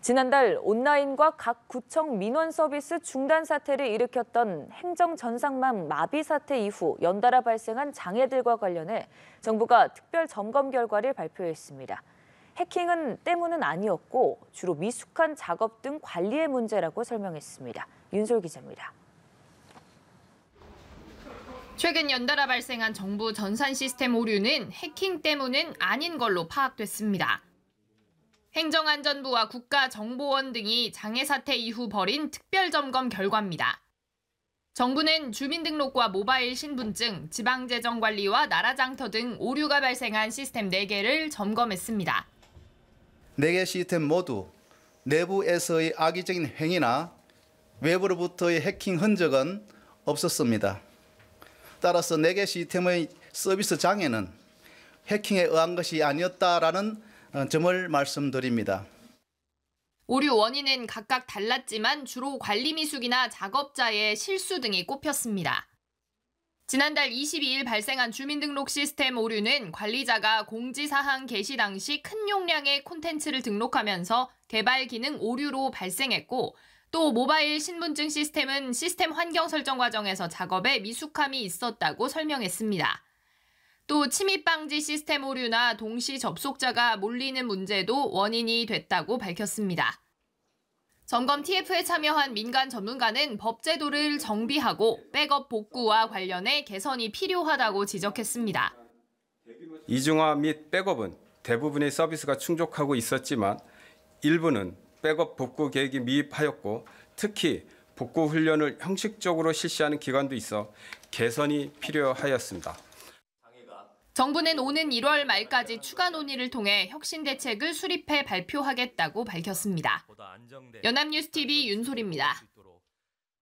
지난달 온라인과 각 구청 민원 서비스 중단 사태를 일으켰던 행정 전상망 마비 사태 이후 연달아 발생한 장애들과 관련해 정부가 특별 점검 결과를 발표했습니다. 해킹은 때문은 아니었고 주로 미숙한 작업 등 관리의 문제라고 설명했습니다. 윤솔 기자입니다. 최근 연달아 발생한 정부 전산 시스템 오류는 해킹 때문은 아닌 걸로 파악됐습니다. 행정안전부와 국가정보원 등이 장애 사태 이후 벌인 특별점검 결과입니다. 정부는 주민등록과 모바일 신분증, 지방재정관리와 나라장터 등 오류가 발생한 시스템 4개를 점검했습니다. 4개 시스템 모두 내부에서의 악의적인 행위나 외부로부터의 해킹 흔적은 없었습니다. 따라서 4개 시스템의 서비스 장애는 해킹에 의한 것이 아니었다라는 어, 점을 말씀드립니다. 오류 원인은 각각 달랐지만 주로 관리 미숙이나 작업자의 실수 등이 꼽혔습니다. 지난달 22일 발생한 주민등록 시스템 오류는 관리자가 공지사항 게시 당시 큰 용량의 콘텐츠를 등록하면서 개발 기능 오류로 발생했고, 또 모바일 신분증 시스템은 시스템 환경 설정 과정에서 작업에 미숙함이 있었다고 설명했습니다. 또 침입 방지 시스템 오류나 동시 접속자가 몰리는 문제도 원인이 됐다고 밝혔습니다. 점검 TF에 참여한 민간 전문가는 법제도를 정비하고 백업 복구와 관련해 개선이 필요하다고 지적했습니다. 이중화 및 백업은 대부분의 서비스가 충족하고 있었지만 일부는 백업 복구 계획이 미흡하였고 특히 복구 훈련을 형식적으로 실시하는 기관도 있어 개선이 필요하였습니다. 정부는 오는 1월 말까지 추가 논의를 통해 혁신 대책을 수립해 발표하겠다고 밝혔습니다. 연합뉴스TV 윤솔입니다.